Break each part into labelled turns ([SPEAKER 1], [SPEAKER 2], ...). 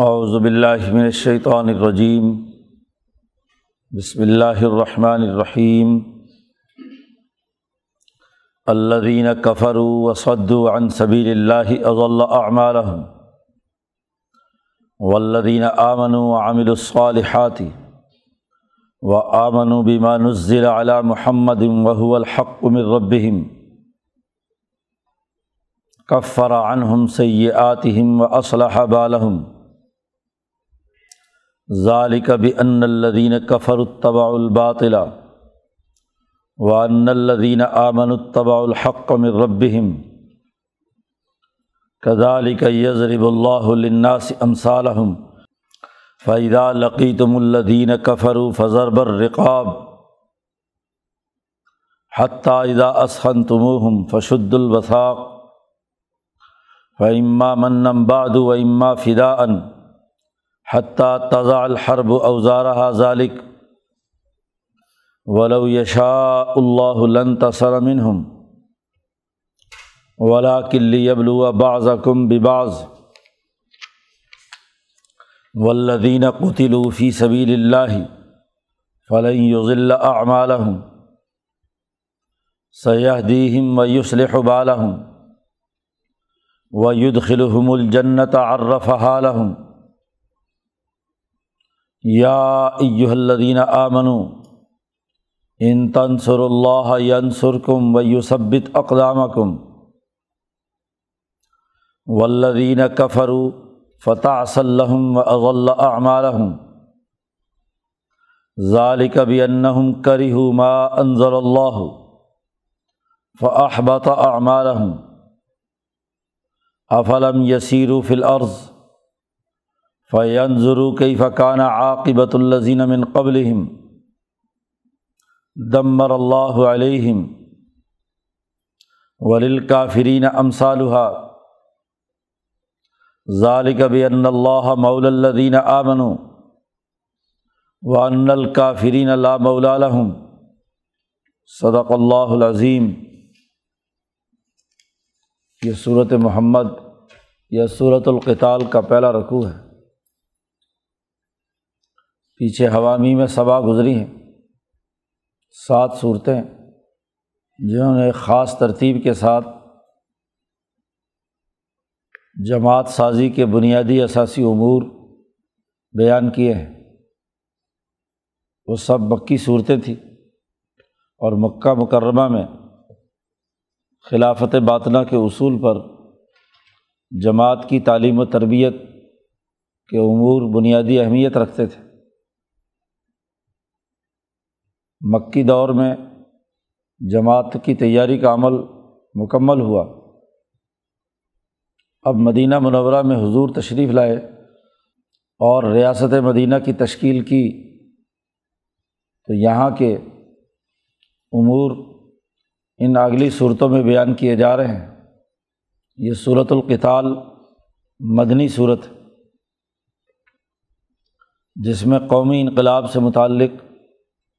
[SPEAKER 1] अवज़बिल्लिमिनशैतरजीम बसमीम अल्लादीन कफ़रू वसद्दन सबील अज़ल्लामाल वल्लदीन आमनु आमिलसालहती व आमनु बिमानुज़िल अला महमद वहुअलहक़मिरबिम कफ़र अनहम सैआतम व असलह बालहम ज़ालिकबीन कफ़रतबाबातला वानल्लिन आमनतबाउलहक़म रबम कदालिक यजरबल्लास अमसालहम फ़ैदा लकीतमल्लिन कफ़रू फ़ज़रबरक़ाब हत्ताइदा असहन तमूहम फ़शुद्दुलवसाक़ फ़ैम्मा मन्नम बाद वम्मा फ़िदान हती तज़ाहरब अवज़ारा ज़ालिक वलो यशाल्लान तसरमिन वला किल्लीबलुआ बाज़कुम बिबाज़ वल्लदीन कुतिलूफ़ी सबील फ़लयुज़िल्ल अमाल सयाहदीम वयुसलबाल वयुदखिलहमुलजन्नत अर्रफ़ाल यादीन आमनु इन तनसरल्लासरकुम व यूसबित अकदामकुम वल्लदीन कफ़रू फ़तासलहम व अगल्लामालहम ज़ालिक बिअन्नहुम करिहु मा अनज़लल्लाहु फ़अहबत अमालहम अफ़लम यसीरु अर्ज़ फ़ैनज़ुरु कई फ़कान आक़िबतुल्लजीन मिन कबलहम दमर अल्लाम वलिल काफ़रीन अमसालहा ज़ालिक बल्ला मौलद्दीन आमनु वानल काफ़रीन ला मौलालहम सदक़ल्लाज़ीम यह सूरत महमद यह सूरतलकताल का पहला रकू है पीछे हवामी में सबा गुजरी हैं सात सूरतें जिन्होंने ख़ास तरतीब के साथ जमात साजी के बुनियादी असासी अमूर बयान किए हैं वो सब मक्की सूरतें थी और मक्का मुकरमा में खिलाफत बातना के असूल पर जमात की तालीम व तरबियत के अमूर बुनियादी अहमियत रखते थे मक्की दौर में जमात की तैयारी का अमल मुकम्मल हुआ अब मदीना मनवरा में हुजूर तशरीफ़ लाए और रियासत मदीना की तश्कील की तो यहाँ के अमूर इन अगली सूरतों में बयान किए जा रहे हैं ये सूरतलकताल मदनी सूरत जिसमें कौमी इनकलाब से मुतक़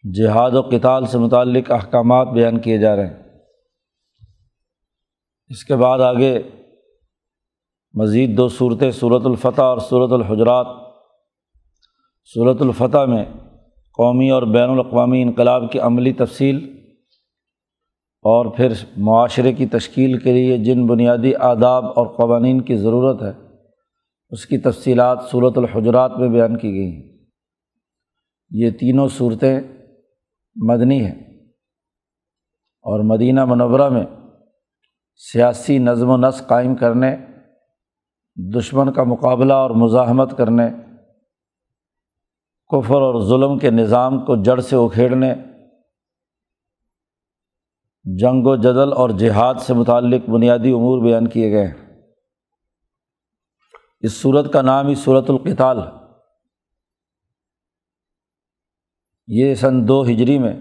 [SPEAKER 1] जिहाद व कताल से मुतक अहकाम बयान किए जा रहे हैं इसके बाद आगे मज़ीद दो सूरतें सूरतलफ़तह और सूरतलहजरात सूरतलफ़त में कौमी और बैन अवी इनकलाब की अमली तफसील और फिर माशरे की तश्ील के लिए जिन बुनियादी आदाब और क़वानी की ज़रूरत है उसकी तफसीत सूरतलहजरात में बयान की गई हैं ये तीनों सूरतें मदनी है और मदीना मनवरा में सियासी नज़म व नस कायम करने दुश्मन का मुकाबला और मुजाहमत करने कुफर और जुल्म के निज़ाम को जड़ से उखेड़ने जंग व जदल और जिहाद से मुतक बुनियादी अमूर बयान किए गए हैं इस सूरत का नाम ही सूरतुल्कताल है ये सन दो हिजरी में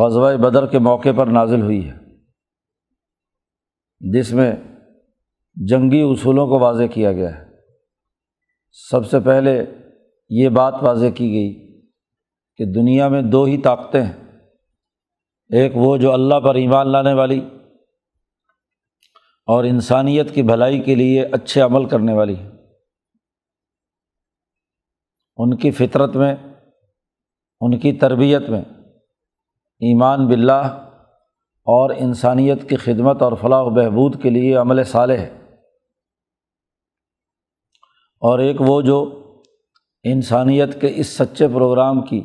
[SPEAKER 1] गजवा बदर के मौके पर नाजिल हुई है जिसमें जंगी उसूलों को वाजे किया गया है सबसे पहले ये बात वाजे की गई कि दुनिया में दो ही ताकतें हैं एक वो जो अल्लाह पर ईमान लाने वाली और इंसानियत की भलाई के लिए अच्छे अमल करने वाली उनकी फितरत में उनकी तरबियत में ईमान बिल्ला और इंसानियत की खिदमत और फलाह बहबूद के लिए अमल साले है और एक वो जो इंसानियत के इस सच्चे प्रोग्राम की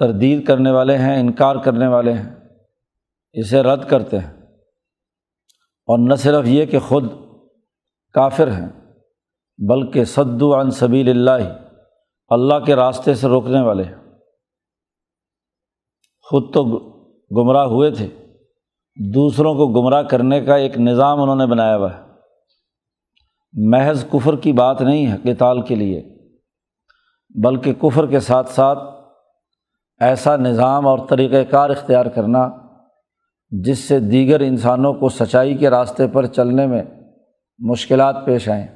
[SPEAKER 1] तरदीद करने वाले हैं इनकार करने वाले हैं इसे रद्द करते हैं और न सिर्फ ये कि ख़ुद काफिर हैं बल्कि सद्दु अन सबील अल्लाह के रास्ते से रोकने वाले खुद तो गुमराह हुए थे दूसरों को गुमराह करने का एक निज़ाम उन्होंने बनाया हुआ है महज कुफर की बात नहीं है किताल के लिए बल्कि कुफर के साथ साथ ऐसा निज़ाम और तरीक़ार इख्तियार करना जिससे दीगर इंसानों को सच्चाई के रास्ते पर चलने में मुश्किल पेश आएँ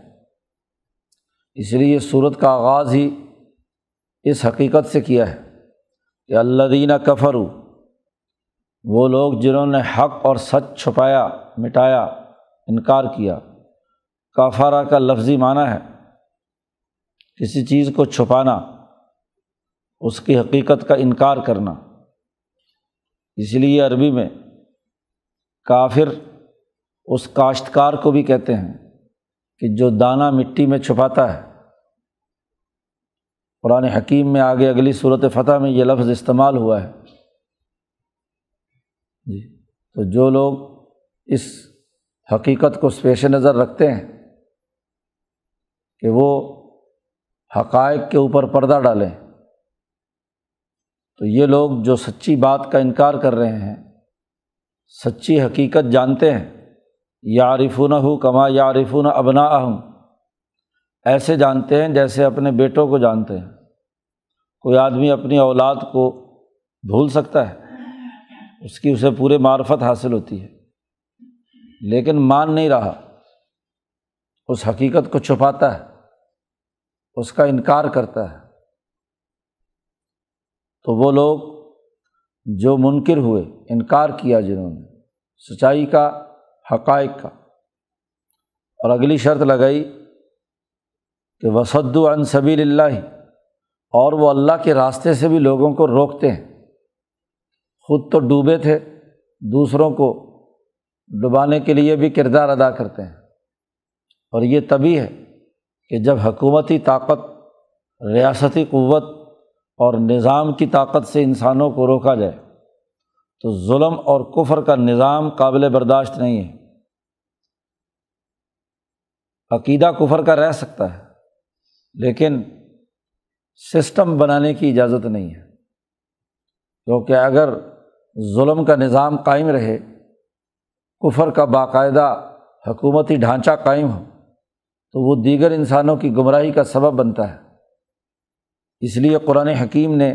[SPEAKER 1] इसलिए सूरत का आगाज़ ही इस हकीकत से किया है कि अल्लादीन कफरू वो लोग जिन्होंने हक और सच छुपाया मिटाया इनकार किया काफारा का लफ्ज़ी माना है किसी चीज़ को छुपाना उसकी हकीकत का इनकार करना इसलिए अरबी में काफिर उस काश्तकार को भी कहते हैं कि जो दाना मिट्टी में छुपाता है कुरान हकीम में आगे अगली सूरत फ़तह में ये लफ्ज़ इस्तेमाल हुआ है जी तो जो लोग इस हकीकत को पेश नज़र रखते हैं कि वो हकायक के ऊपर पर्दा डालें तो ये लोग जो सच्ची बात का इनकार कर रहे हैं सच्ची हकीकत जानते हैं यारिफून हूँ कमा यारिफून अबना हूँ ऐसे जानते हैं जैसे अपने बेटों को जानते हैं कोई आदमी अपनी औलाद को भूल सकता है उसकी उसे पूरे मार्फत हासिल होती है लेकिन मान नहीं रहा उस हकीकत को छुपाता है उसका इनकार करता है तो वो लोग जो मुनकर हुए इनकार किया जिन्होंने सच्चाई का हकाइक का और अगली शर्त लगाई कि वसद्दु अन सबील और वो अल्लाह के रास्ते से भी लोगों को रोकते हैं खुद तो डूबे थे दूसरों को डुबाने के लिए भी किरदार अदा करते हैं और ये तभी है कि जब हकूमती ताकत रियासती क़वत और निज़ाम की ताकत से इंसानों को रोका जाए तो जुल्म और कुफर का निज़ाम काबिल बर्दाश्त नहीं है अकीदा कुफर का रह सकता है लेकिन सिस्टम बनाने की इजाज़त नहीं है क्योंकि अगर जुल्म का निज़ाम कायम रहे कुफर का बाकायदा हकूमती ढांचा कायम हो तो वो दीगर इंसानों की गुमराही का सबब बनता है इसलिए कुरान हकीम ने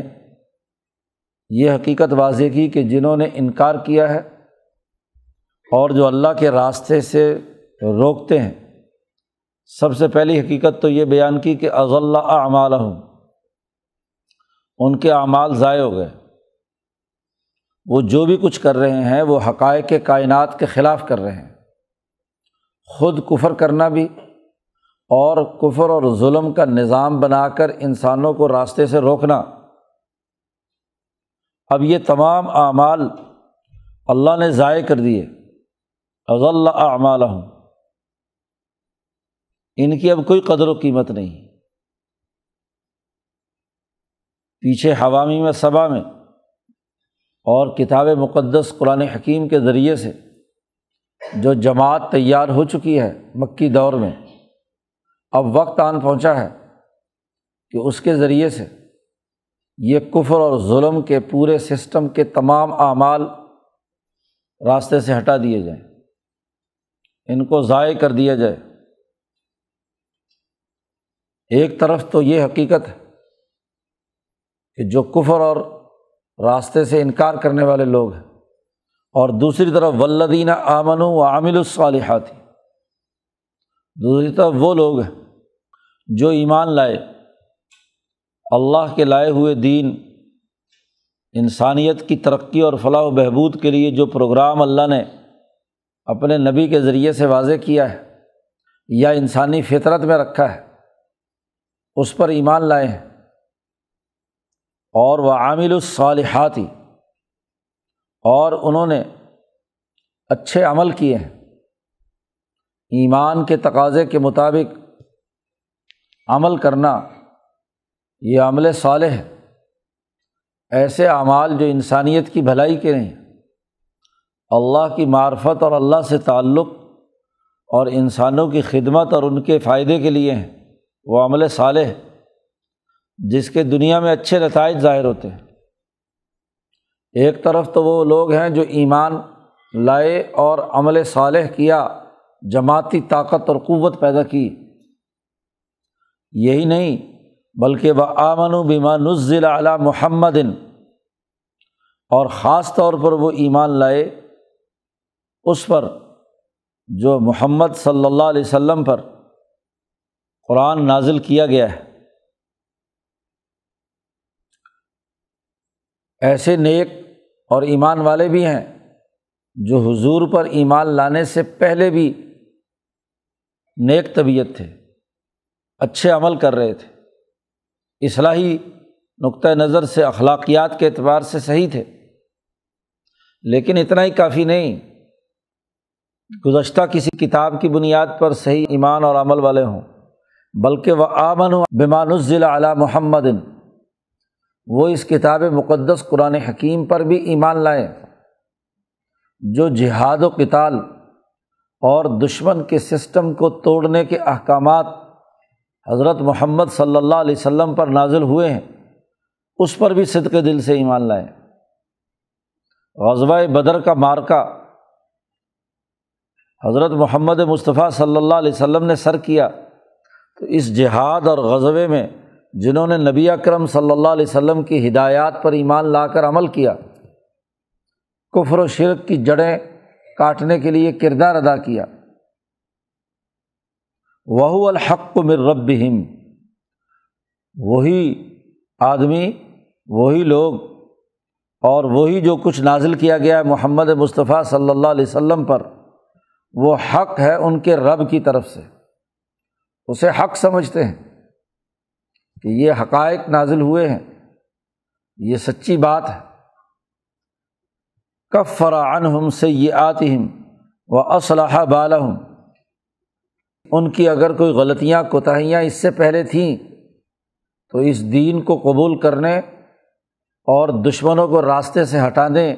[SPEAKER 1] यह हकीकत वाज़ की कि जिन्होंने इनकार किया है और जो अल्लाह के रास्ते से रोकते हैं सबसे पहली हकीकत तो ये बयान की कि अजल्ला अमाल उनके अमाल ज़ाय हो गए वो जो भी कुछ कर रहे हैं वो हक़ के कायनात के ख़िलाफ़ कर रहे हैं ख़ुद कुफ़र करना भी और कुफ़र और जुल्म का निज़ाम बनाकर इंसानों को रास्ते से रोकना अब ये तमाम अमाल अल्लाह ने ज़ाय कर दिए अजल्ला अमाल हूँ इनकी अब कोई कदर कीमत नहीं पीछे हवामी में सबा में और किताब मुक़दस कुरान हकीम के ज़रिए से जो जमात तैयार हो चुकी है मक्की दौर में अब वक्त आन पहुँचा है कि उसके ज़रिए से ये कुफर और जुल्म के पूरे सिस्टम के तमाम आमाल रास्ते से हटा दिए जाएं इनको ज़ाय कर दिया जाए एक तरफ तो ये हकीकत है कि जो कुफर और रास्ते से इनकार करने वाले लोग हैं और दूसरी तरफ वल्लदीन आमन व आमिलसालहाती दूसरी तरफ वो लोग हैं जो ईमान लाए अल्लाह के लाए हुए दीन इंसानियत की तरक्की और फलाह बहबूद के लिए जो प्रोग्राम अल्लाह ने अपने नबी के ज़रिए से वाज़ किया है या इंसानी फितरत में रखा है उस पर ईमान लाए हैं और वह आमिलसालहाती और उन्होंने अच्छे अमल किए हैं ईमान के तकाज़े के मुताबिक अमल करना ये अमल साल है ऐसे अमाल जो इंसानियत की भलाई के नहीं अल्लाह की मार्फत और अल्लाह से ताल्लुक़ और इंसानों की खिदमत और उनके फ़ायदे के लिए हैं वो अमल साल जिसके दुनिया में अच्छे नतज ज़ाहिर होते हैं एक तरफ तो वो लोग हैं जो ईमान लाए और अमल साल किया जमाती ताकत और क़वत पैदा की यही नहीं बल्कि व आमन व आमनु बिमानुज़िला महमदिन और ख़ास तौर पर वो ईमान लाए उस पर जो महमद सल्ला अलैहि पर कुरान नाजिल किया गया है ऐसे नेक और ईमान वाले भी हैं जो हुजूर पर ईमान लाने से पहले भी नेक तबीयत थे अच्छे अमल कर रहे थे इसलाही नुक़ नज़र से अखलाकियात के अतबार से सही थे लेकिन इतना ही काफ़ी नहीं गुज्तर किसी किताब की बुनियाद पर सही ईमान और अमल वाले हों बल्कि व आमन बिमानज़िला महमद वो इस किताब मुक़दस कुरान हकीम पर भी ईमान लाएँ जो जिहाद व किताल और दुश्मन के सिस्टम को तोड़ने के अहकाम हज़रत मोहम्मद सल्ला अलैहि पर नाजिल हुए हैं उस पर भी सिद्क दिल से ईमान लाएँ गजवा बदर का मार्का हज़रत मोहम्मद मुस्तफ़ा सल्लल्लाहु अलैहि ने सर किया तो इस जिहाद और गज़बे में जिन्होंने नबी अक्रम सल्लल्लाहु अलैहि की हिदायत पर ईमान लाकर अमल किया कुफर शिरक की जड़ें काटने के लिए किरदार अदा किया वहूलहक़ मिर रब हिम वही आदमी वही लोग और वही जो कुछ नाजिल किया गया है मोहम्मद मुस्तफ़ा सल्लल्लाहु अलैहि पर वो हक़ है उनके रब की तरफ से उसे हक समझते हैं कि ये हकायक नाजिल हुए हैं ये सच्ची बात है कफ़रान हम से ये आती हम व असलाह बाल हम उनकी अगर कोई गलतियाँ कोताहियाँ इससे पहले थीं तो इस दीन को कबूल करने और दुश्मनों को रास्ते से हटाने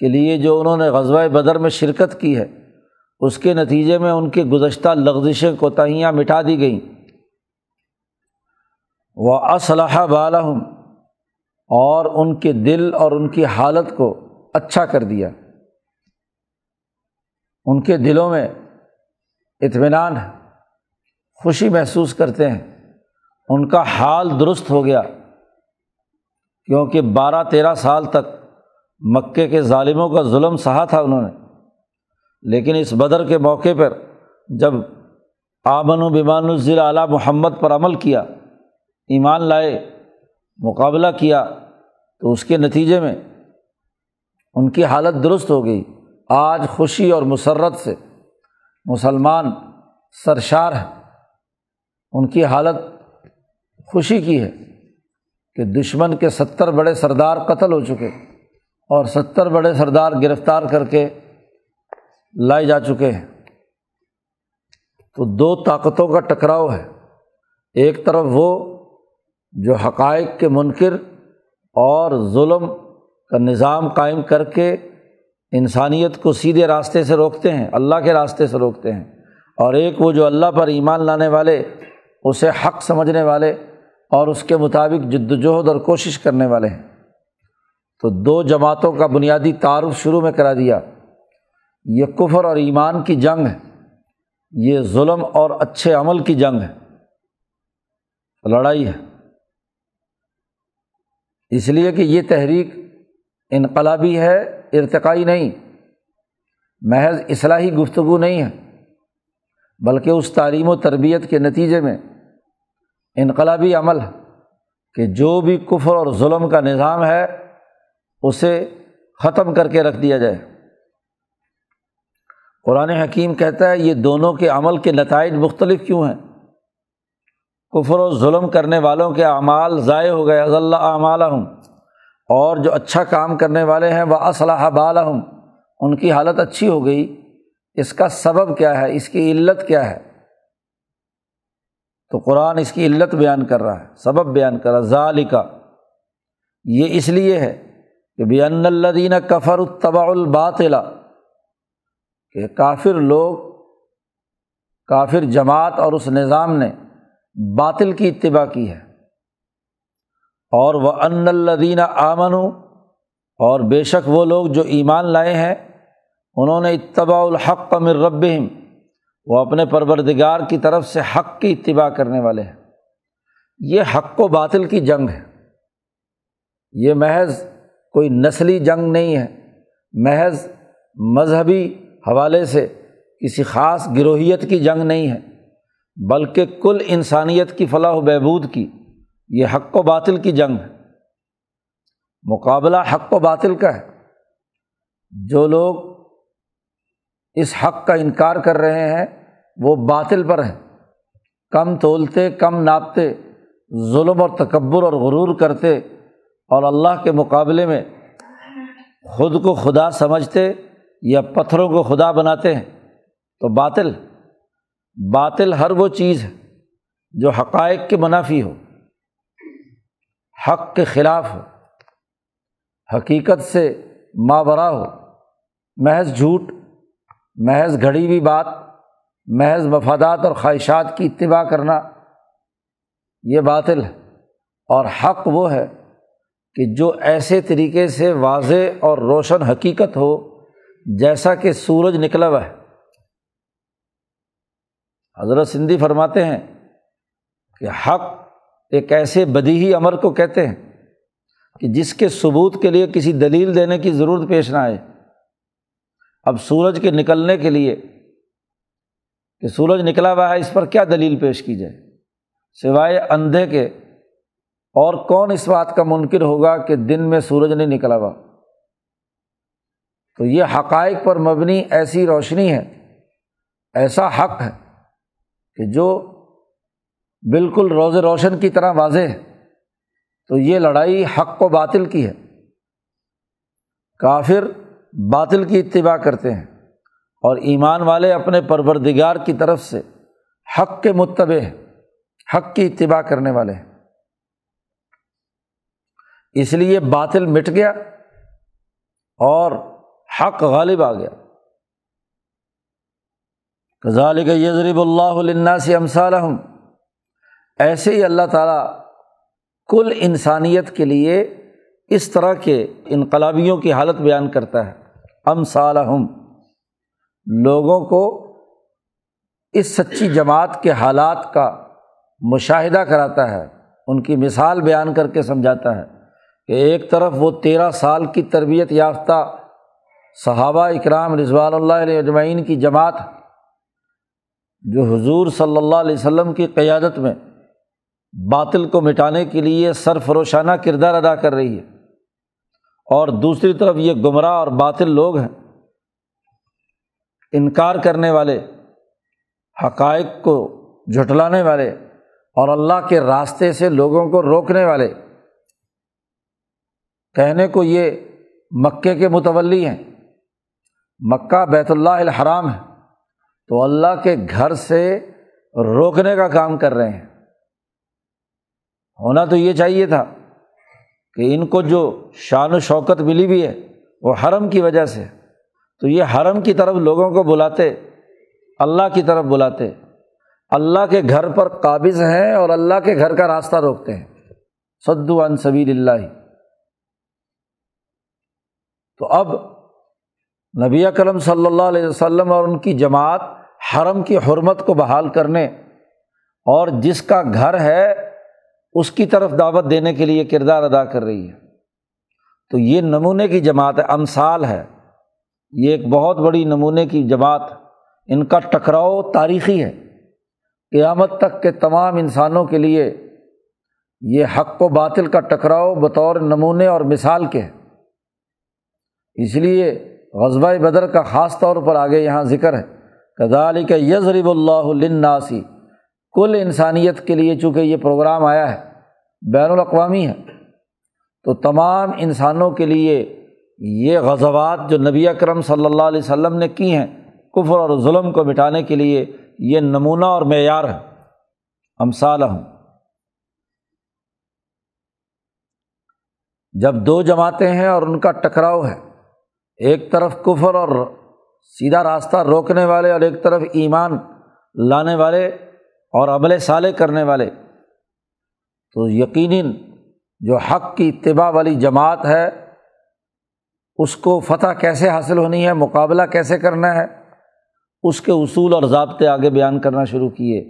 [SPEAKER 1] के लिए जो उन्होंने गजवा बदर में शिरकत की है उसके नतीजे में उनके गुज्त लफ्जिशें कोताहियाँ मिटा दी गईं वह असलाह बालहम और उनके दिल और उनकी हालत को अच्छा कर दिया उनके दिलों में इतमान खुशी महसूस करते हैं उनका हाल दुरुस्त हो गया क्योंकि बारह तेरह साल तक मक्के के ालिमों का जुल्म सहा था उन्होंने लेकिन इस बदर के मौके पर जब आमन बिमानुज़िल आला मोहम्मद पर अमल किया ईमान लाए मुकाबला किया तो उसके नतीजे में उनकी हालत दुरुस्त हो गई आज खुशी और मुसरत से मुसलमान सरशार हैं उनकी हालत खुशी की है कि दुश्मन के सत्तर बड़े सरदार कत्ल हो चुके और सत्तर बड़े सरदार गिरफ़्तार करके लाए जा चुके हैं तो दो ताकतों का टकराव है एक तरफ वो जो हकाइक के मुनकर और जुल्म का निज़ाम कायम करके इंसानियत को सीधे रास्ते से रोकते हैं अल्लाह के रास्ते से रोकते हैं और एक वो जो अल्लाह पर ईमान लाने वाले उसे हक समझने वाले और उसके मुताबिक जद्दोजहद और कोशिश करने वाले हैं तो दो जमातों का बुनियादी तारफ़ शुरू में करा दिया ये कुफर और ईमान की जंग है ये जुल्म और अच्छे अमल की जंग है लड़ाई है इसलिए कि ये तहरीक इनकलाबी है इरतकाई नहीं महज इसलाही गुफ्तु नहीं है बल्कि उस तालीम व तरबियत के नतीजे में इनकलाबी अमल है कि जो भी कुफर और जुल्म का निज़ाम है उसे ख़त्म करके रख दिया जाए कुरान हकीम कहता है ये दोनों के अमल के नतज मुख्तलिफ क्यों हैं कुफर जुल्म करने वालों के अमाल ज़ाय हो गए अजल्ला अमाल हम और जो अच्छा काम करने वाले हैं वह असलाह बाल हम उनकी हालत अच्छी हो गई इसका सबब क्या है इसकी इल्लत क्या है तो कुरान इसकी इल्लत बयान कर रहा है सबब बयान कर रहा है ज़ालिका ये इसलिए है कि बेअनदीन कफ़र तबाउलबातला कि काफिर लोग काफिर जमात और उस निज़ाम ने बातिल की इतबा की है और वह अन्नदीन आमन और बेशक वो लोग जो ईमान लाए हैं उन्होंने इतबाउलहक़ मिर रब्बिम वो अपने परवरदिगार की तरफ से हक़ की इतबा करने वाले हैं ये हक़ को बातिल की जंग है ये महज कोई नस्ली जंग नहीं है महज मजहबी हवाले से किसी ख़ास गिरोहियत की जंग नहीं है बल्कि कुल इंसानियत की फलाह बहबूद की ये हक व बातिल की जंग है मुकाबला हक व बातिल का है जो लोग इस हक का इनकार कर रहे हैं वो बातिल पर हैं कम तोलते कम नापते जुल्म और तकबर और गुरूर करते और अल्लाह के मुकाबले में ख़ुद को खुदा समझते या पत्थरों को खुदा बनाते हैं तो बातिल बातिल हर वो चीज़ है जो हक़ के मुनाफी हो हक़ के ख़िलाफ़ हो हकीकत से मावरा हो महज झूठ महज घड़ी हुई बात महज मफादात और ख्वाहिशात की इतबा करना ये बातिल है और हक़ वो है कि जो ऐसे तरीके से वाज और रोशन हकीकत हो जैसा कि सूरज निकला हुआ है हजरत सिंधी फरमाते हैं कि हक एक ऐसे बदीही अमर को कहते हैं कि जिसके सबूत के लिए किसी दलील देने की ज़रूरत पेश ना आए अब सूरज के निकलने के लिए कि सूरज निकला हुआ है इस पर क्या दलील पेश की जाए सिवाय अंधे के और कौन इस बात का मुनकर होगा कि दिन में सूरज नहीं निकला हुआ तो ये हकाइक पर मबनी ऐसी रोशनी है ऐसा हक है कि जो बिल्कुल रोज़ रोशन की तरह वाज है तो ये लड़ाई हक को बातिल की है काफिर बातिल की इतबा करते हैं और ईमान वाले अपने परवरदिगार की तरफ से हक के मुतबे हक की इतबा करने वाले हैं इसलिए बातिल मिट गया और हक गालिब आ गया कजालिक यजरबल्लासी अमसाल हम ऐसे ही अल्लाह ताला कुल इंसानियत के लिए इस तरह के इनकलाबियों की हालत बयान करता है अमसाल हम लोगों को इस सच्ची जमात के हालात का मुशाहिदा कराता है उनकी मिसाल बयान करके समझाता है कि एक तरफ वो तेरह साल की तरबियत याफ्ता सहाबा इकराम रिजवान अजमैन की जमात जो हुजूर सल्लल्लाहु अलैहि वसल्लम की क़्यादत में बातिल को मिटाने के लिए सरफरोशाना किरदार अदा कर रही है और दूसरी तरफ ये गुमराह और बातिल लोग हैं इनकार करने वाले हकाइक को झुटलाने वाले और अल्लाह के रास्ते से लोगों को रोकने वाले कहने को ये मक्के के मुतवली हैं मक्का बैतुल्लाह हराम है तो अल्लाह के घर से रोकने का काम कर रहे हैं होना तो ये चाहिए था कि इनको जो शान शौकत मिली भी है वो हरम की वजह से तो ये हरम की तरफ लोगों को बुलाते अल्लाह की तरफ बुलाते अल्लाह के घर पर काबिज़ हैं और अल्लाह के घर का रास्ता रोकते हैं सद्दू अन सबील तो अब नबी करम सल्ला अलैहि और उनकी जमात हरम की हरमत को बहाल करने और जिसका घर है उसकी तरफ दावत देने के लिए किरदार अदा कर रही है तो ये नमूने की जमात है अमसाल है ये एक बहुत बड़ी नमूने की जमात इनका टकराव तारीख़ी है क्यामत तक के तमाम इंसानों के लिए ये हक व बातिल का टकराव बतौर नमूने और मिसाल के है इसलिए गजबाई बदर का ख़ास तौर पर आगे यहाँ ज़िक्र है कदाली का यजरबल्लासी कुल इंसानियत के लिए चूँकि ये प्रोग्राम आया है बैन अवी है तो तमाम इंसानों के लिए ये गजवात जो नबी अक्रम सल्लल्लाहु अलैहि ने की हैं कुफ्र और जुल्म को मिटाने के लिए ये नमूना और मैार है अमसाल हम जब दो जमातें हैं और उनका टकराव है एक तरफ कुफर और सीधा रास्ता रोकने वाले और एक तरफ ईमान लाने वाले और अमल साले करने वाले तो यकीन जो हक की इतबा वाली जमात है उसको फतह कैसे हासिल होनी है मुकाबला कैसे करना है उसके उसूल और ज़बते आगे बयान करना शुरू किए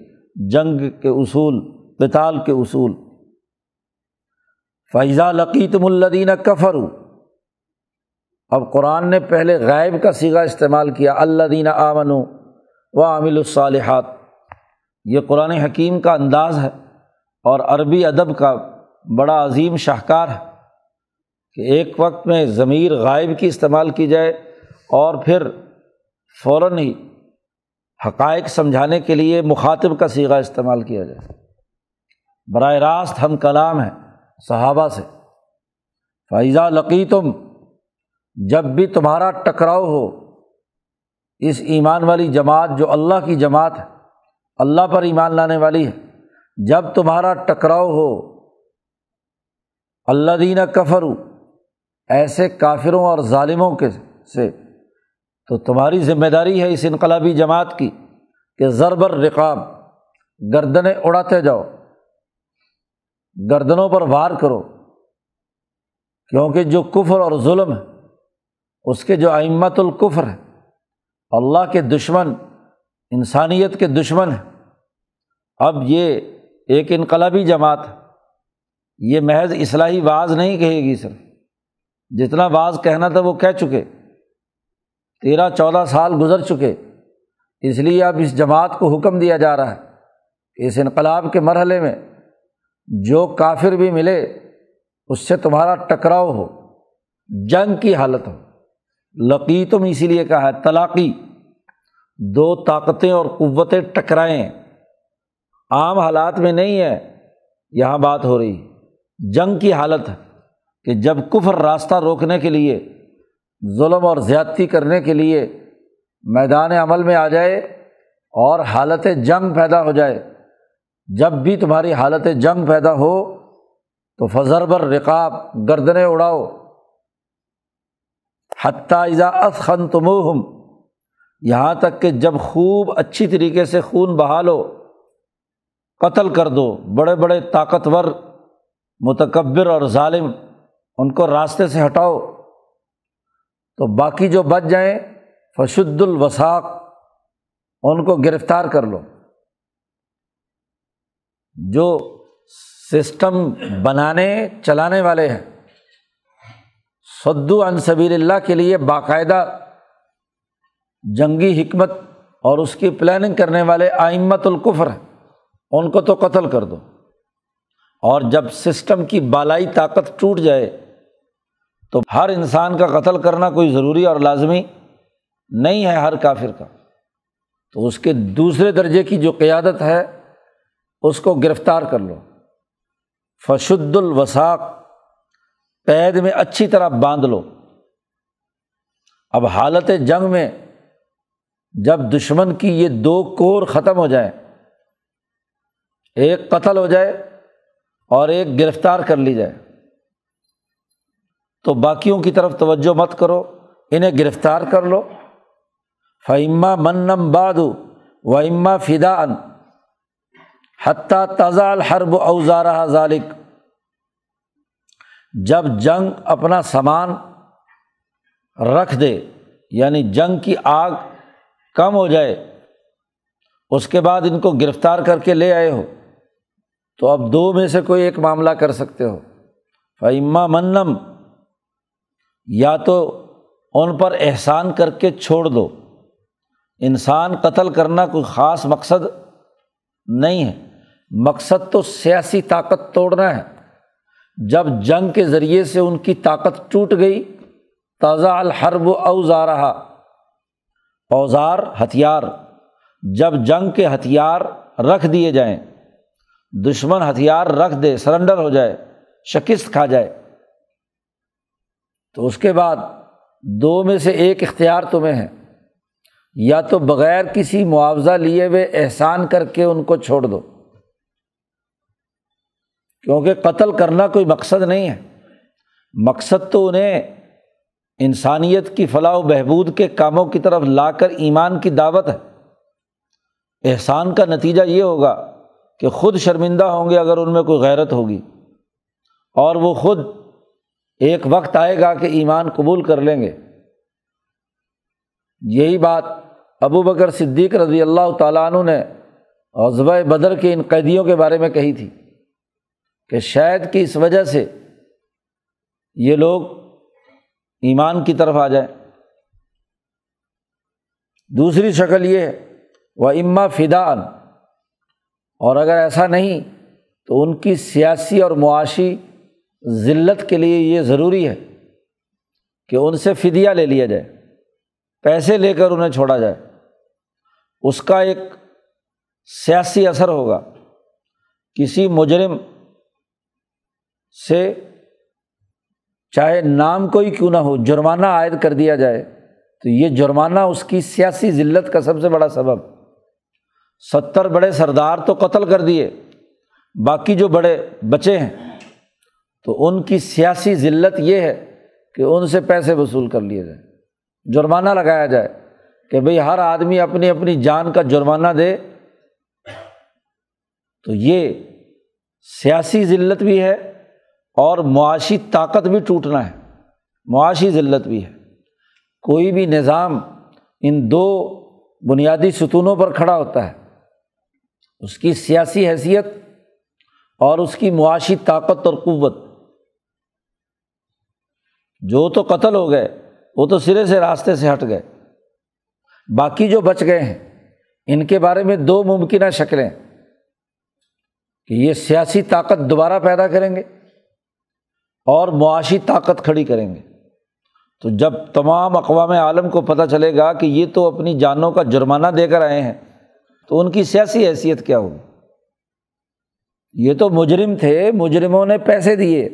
[SPEAKER 1] जंग के उसूल कताल के उसूल फ़ैज़ा लकीतमुल्लदीन कफ़रू अब कुरान ने पहले गैब का सीगा इस्तेमाल किया अल्ला दीना आमनु व आमिलसालहत ये कुरान हकीम का अंदाज़ है और अरबी अदब का बड़ा अजीम शाहकार है कि एक वक्त में ज़मीर गायब की इस्तेमाल की जाए और फिर फ़ौर ही हक़ समझाने के लिए मुखातब का सीगा इस्तेमाल किया जाए बर रास्त हम कलाम हैं सहाबा से फ़ैज़ा लकी तुम जब भी तुम्हारा टकराव हो इस ईमान वाली जमात जो अल्लाह की जमात है अल्लाह पर ईमान लाने वाली है जब तुम्हारा टकराव हो अल्ला दीना कफरू ऐसे काफिरों और ालिमों के से तो तुम्हारी ज़िम्मेदारी है इस इनकलाबी जमात की कि ज़रबर रिकाब गर्दनें उड़ाते जाओ गर्दनों पर वार करो क्योंकि जो कुफर और जुल्म है उसके जो अम्मतुल्कुफ़र है अल्लाह के दुश्मन इंसानियत के दुश्मन है अब ये एक इनकलाबी जमात है ये महज इसलाही वाज नहीं कहेगी सिर्फ जितना वाज कहना था वो कह चुके तेरह चौदह साल गुजर चुके इसलिए अब इस जमात को हुक्म दिया जा रहा है कि इस इनकलाब के मरहले में जो काफिर भी मिले उससे तुम्हारा टकराव हो जंग की हालत हो लकी तुम इसीलिए कहा है तलाकी दो ताकतें और क़वतें टकराएँ आम हालात में नहीं है यहाँ बात हो रही जंग की हालत है कि जब कुफर रास्ता रोकने के लिए जुल्म और ज़्यादती करने के लिए मैदान अमल में आ जाए और हालत जंग पैदा हो जाए जब भी तुम्हारी हालत जंग पैदा हो तो फ़ज़रबर रिकाब गर्दने उड़ाओ हती इज़ा असखन तुमोहम यहाँ तक कि जब खूब अच्छी तरीके से खून बहा लो कत्ल कर दो बड़े बड़े ताकतवर मुतकबर और ालिम उनको रास्ते से हटाओ तो बाकी जो बच जाएं फशुद्दुलवसाक उनको गिरफ़्तार कर लो जो सिस्टम बनाने चलाने वाले हैं सद्दू अन सबील्ला के लिए बाकायदा जंगी हमत और उसकी प्लानिंग करने वाले आइमतुल्कुफ़र हैं उनको तो कत्ल कर दो और जब सिस्टम की बालाई ताकत टूट जाए तो हर इंसान का कत्ल करना कोई ज़रूरी और लाजमी नहीं है हर काफिर का तो उसके दूसरे दर्जे की जो क़्यादत है उसको गिरफ़्तार कर लो फशुद्दुलवसाक़ पैद में अच्छी तरह बांध लो अब हालत जंग में जब दुश्मन की ये दो कोर ख़त्म हो जाए एक कत्ल हो जाए और एक गिरफ्तार कर ली जाए तो बाकियों की तरफ तवज्जो मत करो इन्हें गिरफ्तार कर लो फ़ैम्मा मन्नम बादू व फ़िदान हती तज़ाल हरब अवज़ारा ज़ालिक जब जंग अपना सामान रख दे यानी जंग की आग कम हो जाए उसके बाद इनको गिरफ्तार करके ले आए हो तो अब दो में से कोई एक मामला कर सकते हो फ़ैम्मा मन्नम या तो उन पर एहसान करके छोड़ दो इंसान कत्ल करना कोई ख़ास मकसद नहीं है मकसद तो सियासी ताकत तोड़ना है जब जंग के ज़रिए से उनकी ताकत टूट गई तज़ा अलहरब रहा औज़ार हथियार जब जंग के हथियार रख दिए जाएं दुश्मन हथियार रख दे सरेंडर हो जाए शिकस्त खा जाए तो उसके बाद दो में से एक इख्तियार तुम्हें है या तो बग़ैर किसी मुआवजा लिए हुए एहसान करके उनको छोड़ दो क्योंकि कत्ल करना कोई मकसद नहीं है मकसद तो उन्हें इंसानियत की फलाह बहबूद के कामों की तरफ लाकर ईमान की दावत है एहसान का नतीजा ये होगा कि ख़ुद शर्मिंदा होंगे अगर उनमें कोई गैरत होगी और वो ख़ुद एक वक्त आएगा कि ईमान कबूल कर लेंगे यही बात अबू बकर सिद्दीक रज़ी अल्लाह तु ने गजब बदर के इन कैदियों के बारे में कही थी कि शायद कि इस वजह से ये लोग ईमान की तरफ आ जाए दूसरी शक्ल ये है वह इम्मा फ़िदान और अगर ऐसा नहीं तो उनकी सियासी और मुआशी ज़िल्लत के लिए ये ज़रूरी है कि उनसे फ़िदिया ले लिया जाए पैसे लेकर उन्हें छोड़ा जाए उसका एक सियासी असर होगा किसी मुजरिम से चाहे नाम कोई क्यों ना हो जुर्माना आयद कर दिया जाए तो ये जुर्माना उसकी सियासी जिल्लत का सबसे बड़ा सबब सत्तर बड़े सरदार तो कत्ल कर दिए बाकी जो बड़े बचे हैं तो उनकी सियासी जिल्लत ये है कि उनसे पैसे वसूल कर लिए जाए जुर्माना लगाया जाए कि भाई हर आदमी अपनी अपनी जान का जुर्माना दे तो ये सियासी जिल्लत भी है और मुआशी ताकत भी टूटना है मुआशी जिल्लत भी है कोई भी निज़ाम इन दो बुनियादी सतूनों पर खड़ा होता है उसकी सियासी हैसियत और उसकी मुआशी ताकत और क़वत जो तो कत्ल हो गए वो तो सिरे से रास्ते से हट गए बाकी जो बच गए हैं इनके बारे में दो मुमकिन शक्लें कि ये सियासी ताकत दोबारा पैदा करेंगे और मुआशी ताकत खड़ी करेंगे तो जब तमाम अकवाम आलम को पता चलेगा कि ये तो अपनी जानों का जुर्माना देकर आए हैं तो उनकी सियासी हैसियत क्या होगी ये तो मुजरिम थे मुजरिमों ने पैसे दिए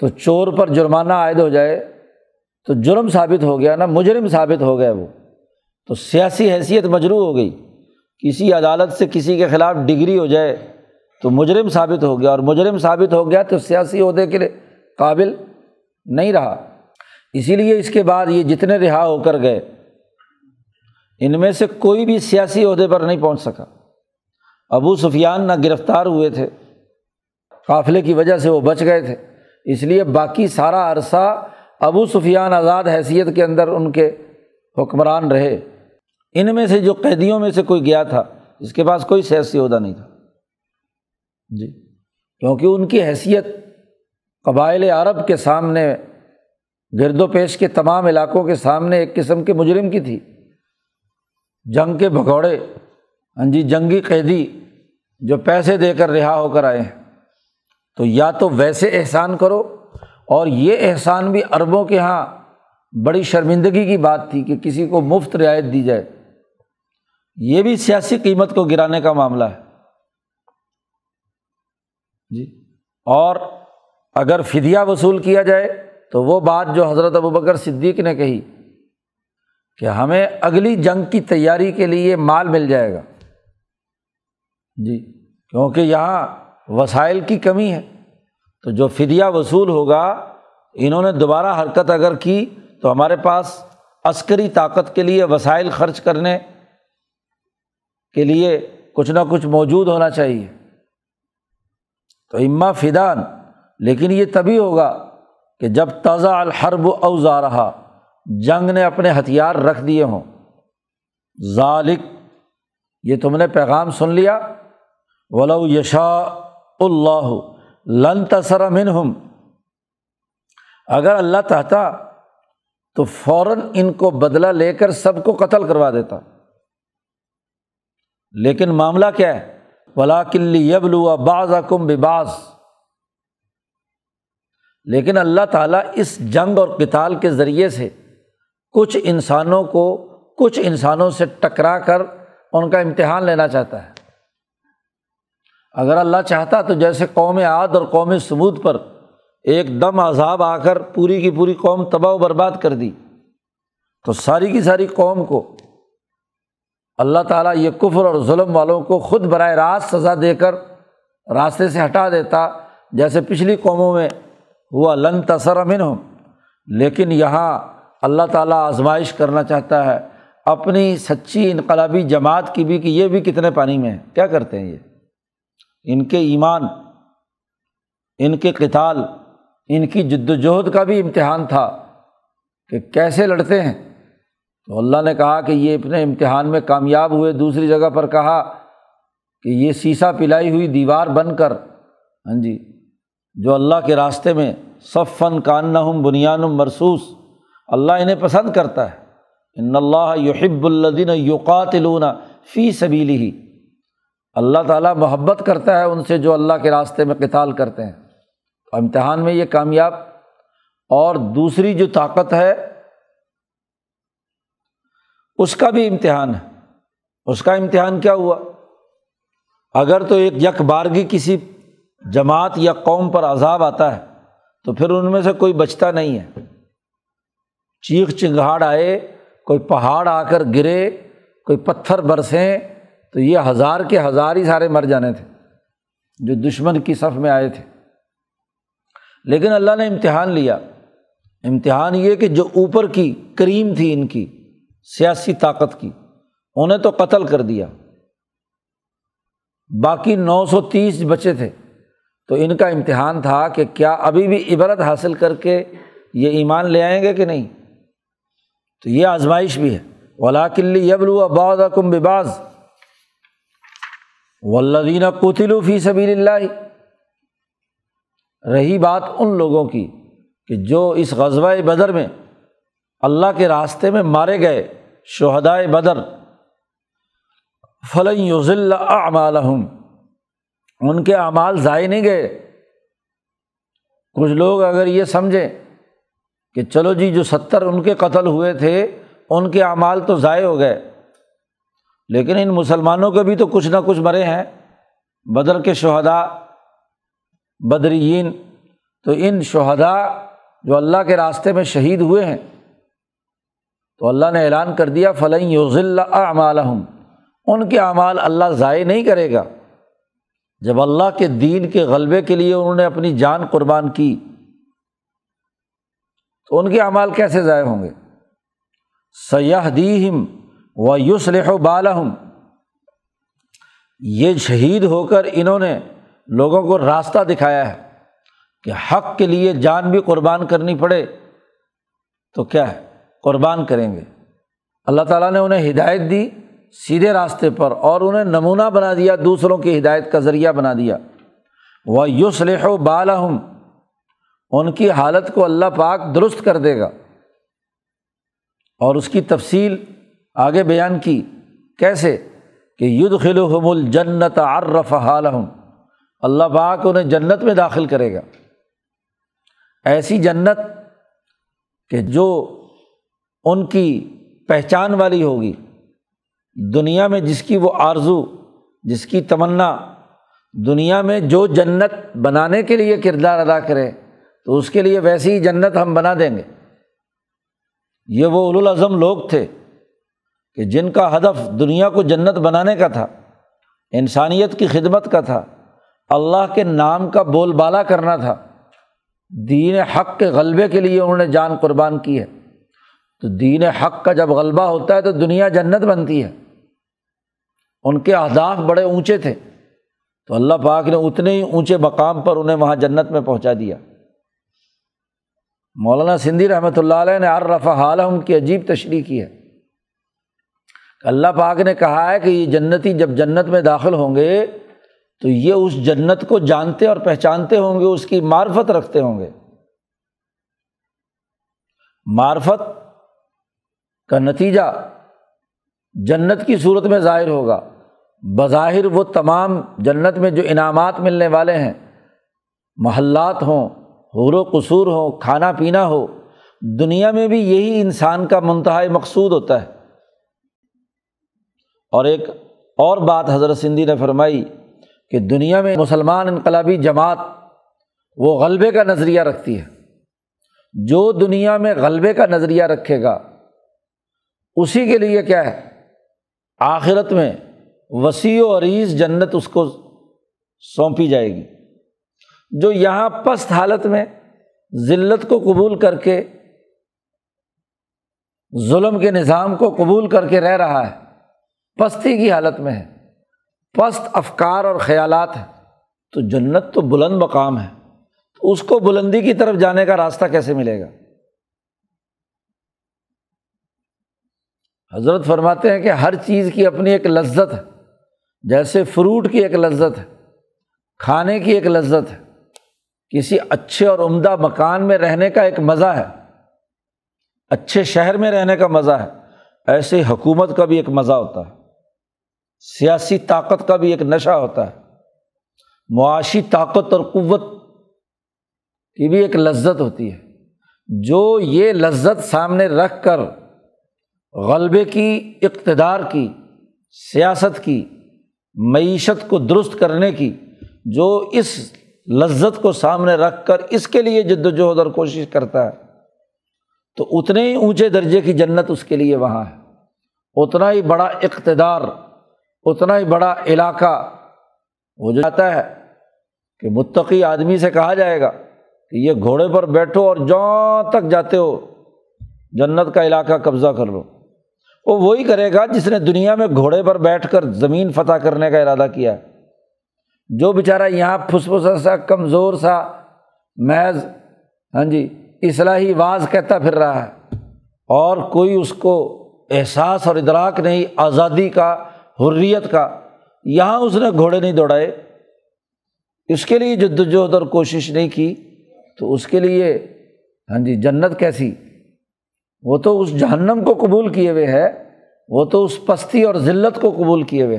[SPEAKER 1] तो चोर पर जुर्माना आयद हो जाए तो जुर्म साबित हो गया ना मुजरिम साबित हो गया वो तो सियासी हैसियत मजरू हो गई किसी अदालत से किसी के ख़िलाफ़ डिग्री हो जाए तो मुजरिम साबित हो गया और मुजरिम साबित हो गया तो सियासी अहदे के लिए काबिल नहीं रहा इसीलिए इसके बाद ये जितने रिहा होकर गए इनमें से कोई भी सियासी अहदे पर नहीं पहुंच सका अबू सुफियान ना गिरफ्तार हुए थे काफिले की वजह से वो बच गए थे इसलिए बाकी सारा अरसा अबू सुफियान आज़ाद हैसियत के अंदर उनके हुक्मरान रहे इनमें से जो कैदियों में से कोई गया था इसके पास कोई सियासी अहदा नहीं था जी क्योंकि उनकी हैसियत कबाइल अरब के सामने गिरदो पेश के तमाम इलाकों के सामने एक किस्म के मुजरिम की थी जंग के भगौड़े हाँ जी जंगी कैदी जो पैसे देकर रिहा होकर आए हैं तो या तो वैसे एहसान करो और ये एहसान भी अरबों के यहाँ बड़ी शर्मिंदगी की बात थी कि किसी को मुफ्त रियायत दी जाए ये भी सियासी कीमत को गिराने का मामला है जी और अगर फिदिया वसूल किया जाए तो वो बात जो हज़रत अबू बकर सिद्दीक ने कही कि हमें अगली जंग की तैयारी के लिए माल मिल जाएगा जी क्योंकि यहाँ वसाइल की कमी है तो जो फिदिया वसूल होगा इन्होंने दोबारा हरकत अगर की तो हमारे पास अस्करी ताकत के लिए वसाइल खर्च करने के लिए कुछ ना कुछ मौजूद होना चाहिए तो इम्मा फ़िदान लेकिन ये तभी होगा कि जब तज़ा अलहरब अवजा रहा जंग ने अपने हथियार रख दिए हों जालिक ये तुमने पैगाम सुन लिया वलो यशाह लन तसर मिन हम अगर अल्लाह चाहता तो फ़ौर इनको बदला लेकर सबको कत्ल करवा देता लेकिन मामला क्या है वला किल्ली यबलुआ बाज़कुम बिबाज लेकिन अल्लाह ताला इस जंग और किताल के ज़रिए से कुछ इंसानों को कुछ इंसानों से टकरा कर उनका इम्तहान लेना चाहता है अगर अल्लाह चाहता तो जैसे कौम आद और कौम समूद पर एक दम अजाब आकर पूरी की पूरी कौम तबाह बर्बाद कर दी तो सारी की सारी कौम को अल्लाह ताला ये कुफ्र और जुल्म वालों को ख़ुद बर रास्त सज़ा देकर रास्ते से हटा देता जैसे पिछली कौमों में हुआ लन तसर हो लेकिन यहाँ अल्लाह ताला आजमाइश करना चाहता है अपनी सच्ची इनकलाबी जमात की भी कि ये भी कितने पानी में है क्या करते हैं ये इनके ईमान इनके कताल इनकी जद्दोजहद का भी इम्तहान था कि कैसे लड़ते हैं तो अल्लाह ने कहा कि ये अपने इम्तहान में कामयाब हुए दूसरी जगह पर कहा कि ये शीशा पिलाई हुई दीवार बन कर हाँ जी जो अल्लाह के रास्ते में सब फन कान हम बुनियान मरसूस अल्लाह इन्हें पसंद करता है इन अल्लाह यहिब्बुल्लिन युकातिलूना फ़ी सबीली ही अल्लाह ताला मोहब्बत करता है उनसे जो अल्लाह के रास्ते में कताल करते हैं तो इम्तहान में ये कामयाब और दूसरी जो ताकत है उसका भी इम्तिहान है उसका इम्तिहान क्या हुआ अगर तो एक यकबारगी किसी जमात या कौम पर अजाब आता है तो फिर उनमें से कोई बचता नहीं है चीख चिंगाड़ आए कोई पहाड़ आकर गिरे कोई पत्थर बरसें तो ये हज़ार के हज़ार ही सारे मर जाने थे जो दुश्मन की सफ़ में आए थे लेकिन अल्लाह ने इम्तिहान लिया इम्तिहान ये कि जो ऊपर की करीम थी इनकी सियासी ताकत की उन्हें तो कत्ल कर दिया बाकी 930 बचे थे तो इनका इम्तिहान था कि क्या अभी भी इबरत हासिल करके ये ईमान ले आएंगे कि नहीं तो ये आजमाइश भी है वला किल्ली यबलू अबादकुम बिबाज वल्लदीन कुतिलू फ़ी सबील्ला रही बात उन लोगों की कि जो इस गजवा बदर में अल्लाह के रास्ते में मारे गए शहदाय बदर फल युज़िल्ल अमाल उनके अमाल ज़ाय नहीं गए कुछ लोग अगर ये समझें कि चलो जी जो सत्तर उनके कत्ल हुए थे उनके अमाल तो ज़ाय हो गए लेकिन इन मुसलमानों के भी तो कुछ ना कुछ मरे हैं बदर के शहदा बदरीन तो इन शहदा जो अल्लाह के रास्ते में शहीद हुए हैं तो अल्लाह ने ऐलान कर दिया फ़लन योज़िल्लामाल उनके अमाल अल्लाह ज़ाय नहीं करेगा जब अल्लाह के दीन के गलबे के लिए उन्होंने अपनी जान कुर्बान की तो उनके अमाल कैसे ज़ाय होंगे सयाह दी सयाहदीहम व युसलह बालहम ये शहीद होकर इन्होंने लोगों को रास्ता दिखाया है कि हक के लिए जान भी कुर्बान करनी पड़े तो क्या है कुर्बान करेंगे अल्लाह ताला ने उन्हें हिदायत दी सीधे रास्ते पर और उन्हें नमूना बना दिया दूसरों की हिदायत का ज़रिया बना दिया व युसलह बालहम उनकी हालत को अल्लाह पाक दुरुस्त कर देगा और उसकी तफसील आगे बयान की कैसे कि युद्ध खिलहमुल जन्नत आर्रफ़ हालहम अल्लाह पाक उन्हें जन्नत में दाखिल करेगा ऐसी जन्नत कि जो उनकी पहचान वाली होगी दुनिया में जिसकी वो आर्ज़ू जिसकी तमन्ना दुनिया में जो जन्नत बनाने के लिए किरदार अदा करे तो उसके लिए वैसी ही जन्नत हम बना देंगे ये वो उलुल अज़म लोग थे कि जिनका हदफ दुनिया को जन्नत बनाने का था इंसानियत की खिदमत का था अल्लाह के नाम का बोलबाला करना था दीन हक के गलबे के लिए उन्होंने जान कुर्बान की है तो दीन हक का जब गलबा होता है तो दुनिया जन्नत बनती है उनके अहदाफ बड़े ऊंचे थे तो अल्लाह पाक ने उतने ही ऊंचे मकाम पर उन्हें वहाँ जन्नत में पहुँचा दिया मौलाना सिंधी रहमत ने आरफा हाल उनकी अजीब तशरी की है अल्लाह पाक ने कहा है कि ये जन्नती जब जन्नत में दाखिल होंगे तो ये उस जन्नत को जानते और पहचानते होंगे उसकी मार्फत रखते होंगे मार्फत का नतीजा जन्नत की सूरत में ज़ाहिर होगा बज़ाहिर वो तमाम जन्नत में जो इनामात मिलने वाले हैं महल्लात हों हर कसूर हों खाना पीना हो दुनिया में भी यही इंसान का मुंतहा मकसूद होता है और एक और बात हज़रत सिंधी ने फरमाई कि दुनिया में मुसलमान इनकलाबी जमात वो गलबे का नज़रिया रखती है जो दुनिया में गलबे का नज़रिया रखेगा उसी के लिए क्या है आखिरत में वसी अरीस जन्नत उसको सौंपी जाएगी जो यहाँ पस्त हालत में ज़िल्त को कबूल करके जुल्म के निज़ाम को कबूल करके रह रहा है पस्ती की हालत में है पस्त अफकार और ख़्यालात है तो जन्नत तो बुलंद मकाम है तो उसको बुलंदी की तरफ जाने का रास्ता कैसे मिलेगा हज़रत फरमाते हैं कि हर चीज़ की अपनी एक लज्जत है जैसे फ्रूट की एक लज्जत है खाने की एक लज्जत है किसी अच्छे और उम्दा मकान में रहने का एक मज़ा है अच्छे शहर में रहने का मज़ा है ऐसे ही हुकूमत का भी एक मज़ा होता है सियासी ताकत का भी एक नशा होता है मुआशी ताकत और क़वत की भी एक लज्जत होती है जो ये लज्जत सामने रख कर गलबे की इकतदार की सियासत की मीशत को दुरुस्त करने की जो इस लज्जत को सामने रख कर इसके लिए जद्दोजहद और कोशिश करता है तो उतने ही ऊँचे दर्जे की जन्नत उसके लिए वहाँ है उतना ही बड़ा इकतदार उतना ही बड़ा इलाका हो जाता है कि मुतकी आदमी से कहा जाएगा कि ये घोड़े पर बैठो और जहाँ तक जाते हो जन्नत का इलाका कब्ज़ा कर लो वो वही करेगा जिसने दुनिया में घोड़े पर बैठ कर ज़मीन फतह करने का इरादा किया जो बेचारा यहाँ फुसफुसा सा कमज़ोर सा महज हाँ जी इसलाही वाज कहता फिर रहा है और कोई उसको एहसास और इदराक नहीं आज़ादी का हुर्रियत का यहाँ उसने घोड़े नहीं दौड़ाए इसके लिए जद्दोजहद और कोशिश नहीं की तो उसके लिए हाँ जी जन्नत कैसी वो तो उस जहन्नम को कबूल किए हुए है वो तो उस पस्ती और ज़िल्लत को कबूल किए हुए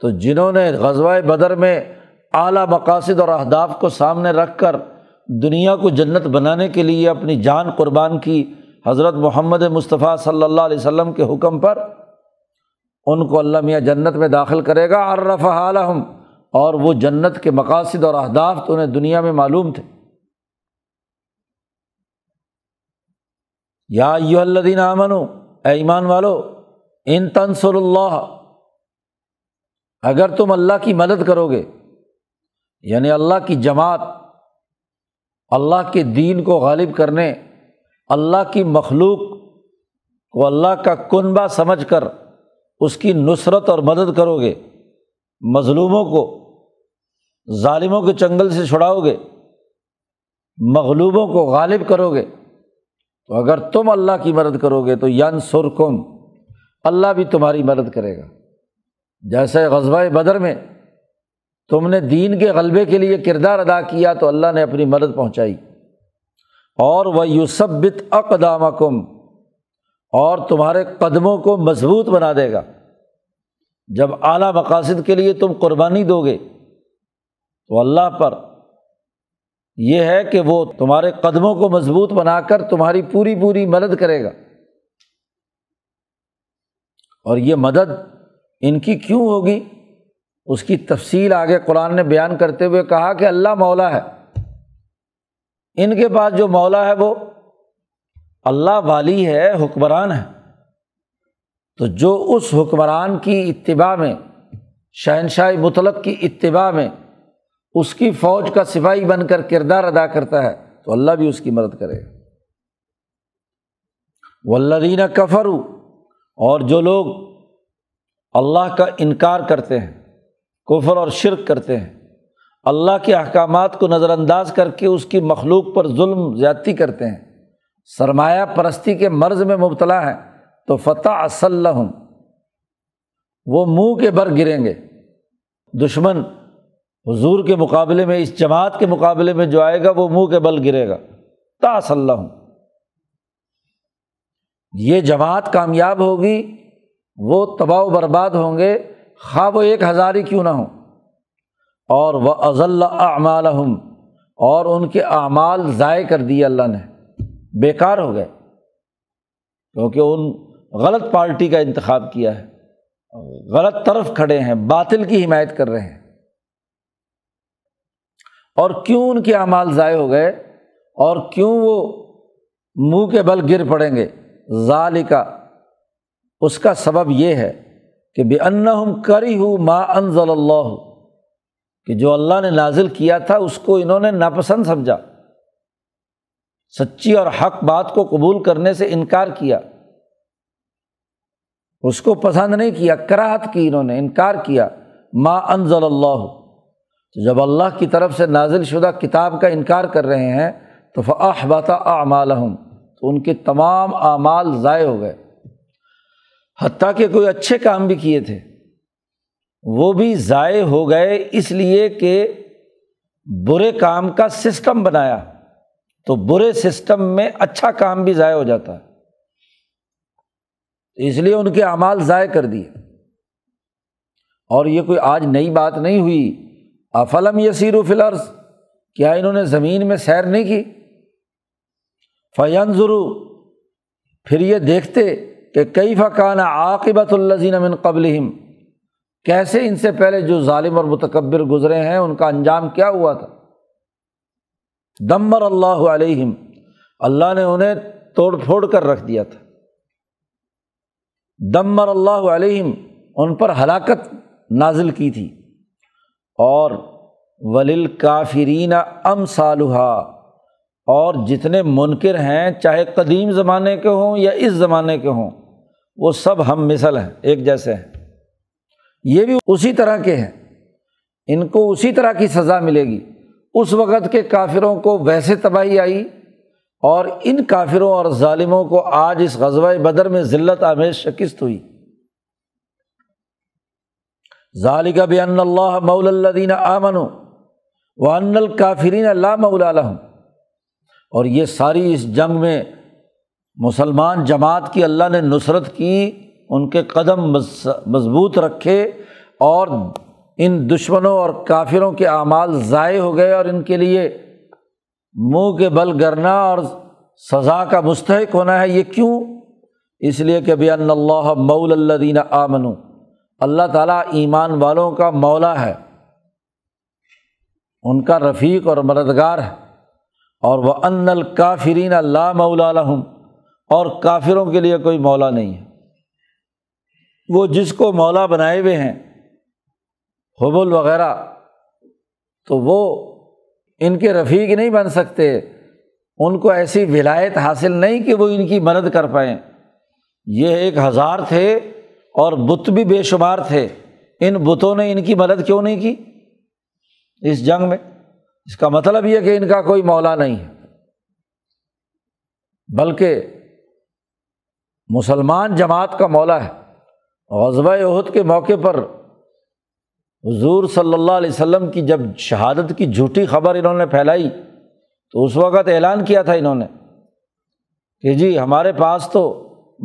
[SPEAKER 1] तो जिन्होंने गजवा बदर में आला मकासद और अहदाफ को सामने रख कर दुनिया को जन्नत बनाने के लिए अपनी जान कुर्बान की हज़रत मोहम्मद मुस्तफ़ा सल्लल्लाहु अलैहि के हुक्म पर उनको अल्लाह मियाँ जन्नत में दाखिल करेगा अर्रफ़ और वो जन्नत के मकासद और अहदाफ तो उन्हें दुनिया में मालूम थे या युल्लिन आमनो ए वालो इन तनसल्ला अगर तुम अल्लाह की मदद करोगे यानी अल्लाह की जमात अल्लाह के दीन को गालिब करने अल्लाह की मखलूक को अल्लाह का कुनबा समझ कर उसकी नुसरत और मदद करोगे मज़लूमों को ालिमों के चंगल से छुड़ाओगे मगलूबों को गालिब करोगे तो अगर तुम अल्लाह की मदद करोगे तो यन सुरकुम अल्लाह भी तुम्हारी मदद करेगा जैसे गजबा बदर में तुमने दीन के गलबे के लिए किरदार अदा किया तो अल्लाह ने अपनी मदद पहुँचाई और वह युसबित अकदामकुम और तुम्हारे कदमों को मजबूत बना देगा जब आला मकासद के लिए तुम कुर्बानी दोगे तो अल्लाह पर ये है कि वो तुम्हारे कदमों को मजबूत बनाकर तुम्हारी पूरी पूरी मदद करेगा और ये मदद इनकी क्यों होगी उसकी तफसील आगे कुरान ने बयान करते हुए कहा कि अल्लाह मौला है इनके पास जो मौला है वो अल्लाह वाली है हुक्मरान है तो जो उस हुक्मरान की इत्तिबा में शहनशाह मुतलक की इत्तिबा में उसकी फौज का सिपाही बनकर किरदार अदा करता है तो अल्लाह भी उसकी मदद करेगा वल्लदीन कफरू और जो लोग अल्लाह का इनकार करते हैं कुफर और शिरक करते हैं अल्लाह के अहकाम को नज़रअंदाज करके उसकी मखलूक पर जुल्म ज़्यादती करते हैं सरमाया परस्ती के मर्ज में मुबतला है तो फ़तः हूँ वो मुँह के भर गिरेंगे दुश्मन हुजूर के मुकाबले में इस जमात के मुकाबले में जो आएगा वो मुंह के बल गिरेगा तासल्ला ये जमात कामयाब होगी वो तबाह बर्बाद होंगे खा हाँ, वो एक हज़ार ही क्यों ना हो और वह अज़ल अमाल और उनके अमाल ज़ाय कर दिए अल्लाह ने बेकार हो गए क्योंकि उन गलत पार्टी का इंतखब किया है गलत तरफ खड़े हैं बातिल की हिमायत कर रहे हैं और क्यों उनके अमाल ज़ाय हो गए और क्यों वो मुँह के बल गिर पड़ेंगे जालिका उसका सबब ये है कि बे बेअन्नहुम करी हूँ माँ अनजल्ला कि जो अल्लाह ने नाजिल किया था उसको इन्होंने नापसंद समझा सच्ची और हक बात को कबूल करने से इनकार किया उसको पसंद नहीं किया कराहत की इन्होंने इनकार किया माँ अन अनजल्ला तो जब अल्लाह की तरफ से नाजिल शुदा किताब का इनकार कर रहे हैं तो फ़ाहबता आमाल तो उनके तमाम आमाल ज़ाय हो गए हती के कोई अच्छे काम भी किए थे वो भी ज़ाय हो गए इसलिए कि बुरे काम का सिस्टम बनाया तो बुरे सिस्टम में अच्छा काम भी ज़ाय हो जाता है इसलिए उनके अमाल ज़ाय कर दिए और ये कोई आज नई बात नहीं हुई अफलम यसीर फिलर्ज क्या इन्होंने ज़मीन में सैर नहीं की फ़ैन फिर ये देखते कि कई फ़कान आकबतुल्लिन मिन कबलम कैसे इनसे पहले जो ालिम और मतकबर गुज़रे हैं उनका अंजाम क्या हुआ था दम्बर अल्लाह अलैहिम अल्लाह ने उन्हें तोड़ फोड़ कर रख दिया था दम्बर अल्लाह अलैहिम उन पर हलाकत नाजिल की थी और वलिल काफरीना अम सालहा और जितने मुनकर हैं चाहे कदीम ज़माने के हों या इस ज़माने के हों वो सब हम मिसल हैं एक जैसे हैं ये भी उसी तरह के हैं इनको उसी तरह की सज़ा मिलेगी उस वक़्त के काफिरों को वैसे तबाही आई और इन काफिरों और ालिमों को आज इस गजवा बदर में ज़िल्त आमेज शिकस्त हुई ज़ालिका बन मौलदीन आमन वानल काफरीन ला मौलाम और ये सारी इस जंग में मुसलमान जमात की अल्लाह ने नुसरत की उनके कदम मजबूत रखे और इन दुश्मनों और काफिरों के अमाल ज़ाय हो गए और इनके लिए मुंह के बल गरना और सज़ा का मुस्तक होना है ये क्यों इसलिए कि बे अल्लाह मौलदीन आमनू अल्लाह ताला ईमान वालों का मौला है उनका रफ़ीक और मददगार है और वह अनल काफरीन ला मौला लहम और काफिरों के लिए कोई मौला नहीं है वो जिसको मौला बनाए हुए हैं हबुल वगैरह तो वो इनके रफ़ीक नहीं बन सकते उनको ऐसी विलायत हासिल नहीं कि वो इनकी मदद कर पाएँ ये एक हज़ार थे और बुत भी बेशुमार थे इन बुतों ने इनकी मदद क्यों नहीं की इस जंग में इसका मतलब यह कि इनका कोई मौला नहीं है बल्कि मुसलमान जमात का मौला है गजबा उहद के मौके पर हजूर सल्ला वसम की जब शहादत की झूठी खबर इन्होंने फैलाई तो उस वक़्त ऐलान किया था इन्होंने कि जी हमारे पास तो